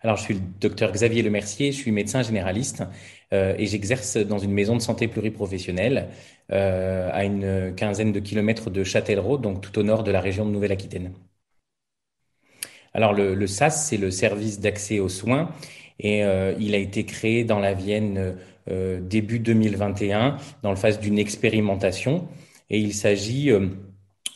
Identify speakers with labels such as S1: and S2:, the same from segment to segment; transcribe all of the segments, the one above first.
S1: Alors, je suis le docteur Xavier Lemercier, je suis médecin généraliste euh, et j'exerce dans une maison de santé pluriprofessionnelle euh, à une quinzaine de kilomètres de Châtellerault, donc tout au nord de la région de Nouvelle-Aquitaine. Alors, le, SAS, c'est le service d'accès aux soins et euh, il a été créé dans la Vienne début 2021 dans le phase d'une expérimentation et il s'agit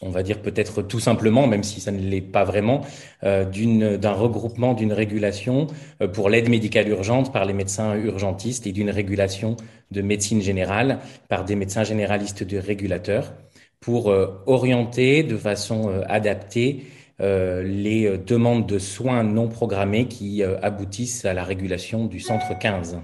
S1: on va dire peut-être tout simplement, même si ça ne l'est pas vraiment, euh, d'un regroupement, d'une régulation euh, pour l'aide médicale urgente par les médecins urgentistes et d'une régulation de médecine générale par des médecins généralistes de régulateurs pour euh, orienter de façon adaptée les demandes de soins non programmés qui aboutissent à la régulation du centre 15.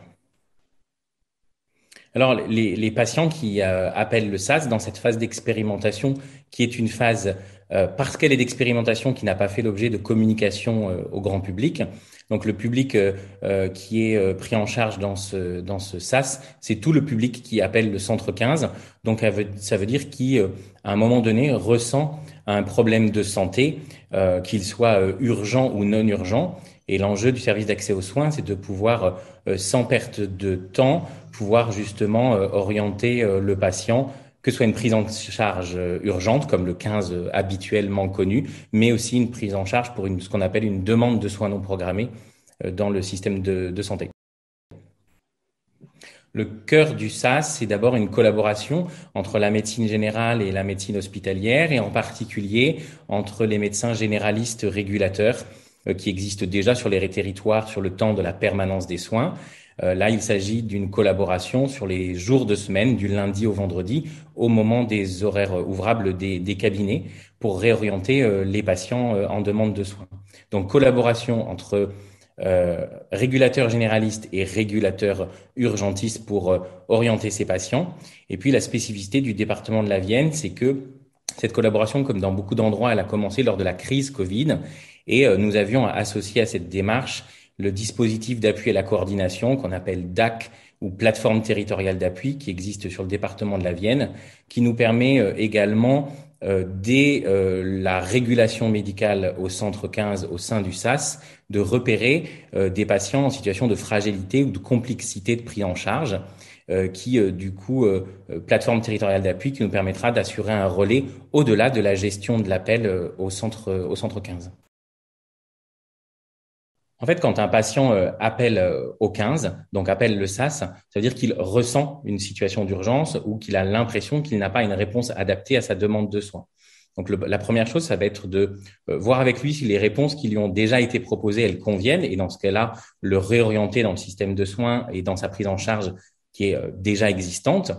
S1: Alors, les, patients qui euh, appellent le SAS dans cette phase d'expérimentation, qui est une phase, euh, parce qu'elle est d'expérimentation, qui n'a pas fait l'objet de communication euh, au grand public, donc le public qui est pris en charge dans ce, dans ce SAS, c'est tout le public qui appelle le centre 15, donc ça veut dire qui, à un moment donné, ressent un problème de santé, qu'il soit urgent ou non urgent, et l'enjeu du service d'accès aux soins, c'est de pouvoir, euh, sans perte de temps, pouvoir justement euh, orienter euh, le patient que ce soit une prise en charge urgente, comme le 15 habituellement connu, mais aussi une prise en charge pour une, ce qu'on appelle une demande de soins non programmés dans le système de, santé. Le cœur du SAS, c'est d'abord une collaboration entre la médecine générale et la médecine hospitalière, et en particulier entre les médecins généralistes régulateurs euh, qui existe déjà sur les territoires sur le temps de la permanence des soins. Euh, là, il s'agit d'une collaboration sur les jours de semaine, du lundi au vendredi, au moment des horaires euh, ouvrables des, cabinets, pour réorienter les patients en demande de soins. Donc, collaboration entre euh, régulateurs généralistes et régulateurs urgentistes pour orienter ces patients. Et puis, la spécificité du département de la Vienne, c'est que cette collaboration, comme dans beaucoup d'endroits, elle a commencé lors de la crise Covid et euh, nous avions associé à cette démarche le dispositif d'appui et la coordination qu'on appelle DAC ou plateforme territoriale d'appui qui existe sur le département de la Vienne, qui nous permet euh, également euh, dès la régulation médicale au centre 15 au sein du SAS de repérer des patients en situation de fragilité ou de complexité de prise en charge qui du coup plateforme territoriale d'appui qui nous permettra d'assurer un relais au-delà de la gestion de l'appel au centre au centre 15. En fait, quand un patient euh, appelle euh, au 15, donc appelle le SAS, ça veut dire qu'il ressent une situation d'urgence ou qu'il a l'impression qu'il n'a pas une réponse adaptée à sa demande de soins. Donc la première chose, ça va être de euh, voir avec lui si les réponses qui lui ont déjà été proposées, elles conviennent, et dans ce cas-là, le réorienter dans le système de soins et dans sa prise en charge qui est déjà existante.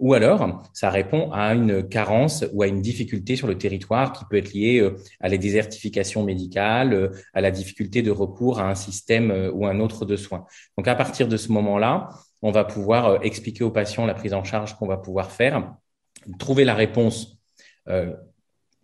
S1: Ou alors, ça répond à une carence ou à une difficulté sur le territoire qui peut être liée euh, à la désertification médicale, euh, à la difficulté de recours à un système euh, ou un autre de soins. Donc, à partir de ce moment-là, on va pouvoir expliquer aux patients la prise en charge qu'on va pouvoir faire, trouver la réponse euh,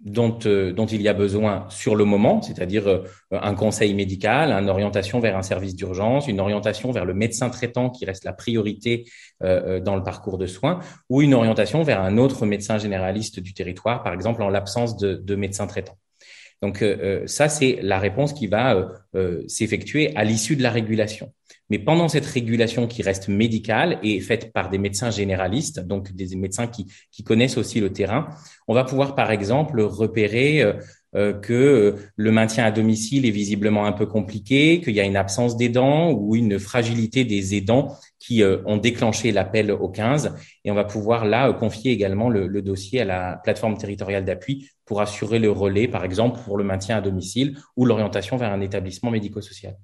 S1: euh, dont, il y a besoin sur le moment, c'est-à-dire euh, un conseil médical, une orientation vers un service d'urgence, une orientation vers le médecin traitant qui reste la priorité euh, dans le parcours de soins, ou une orientation vers un autre médecin généraliste du territoire, par exemple en l'absence de, de médecin traitant. Donc ça, c'est la réponse qui va s'effectuer à l'issue de la régulation. Mais pendant cette régulation qui reste médicale et faite par des médecins généralistes, donc des médecins qui, connaissent aussi le terrain, on va pouvoir par exemple repérer euh, euh, que euh, le maintien à domicile est visiblement un peu compliqué, qu'il y a une absence d'aidants ou une fragilité des aidants qui ont déclenché l'appel au 15. Et on va pouvoir là confier également le, le dossier à la plateforme territoriale d'appui pour assurer le relais, par exemple, pour le maintien à domicile ou l'orientation vers un établissement médico-social.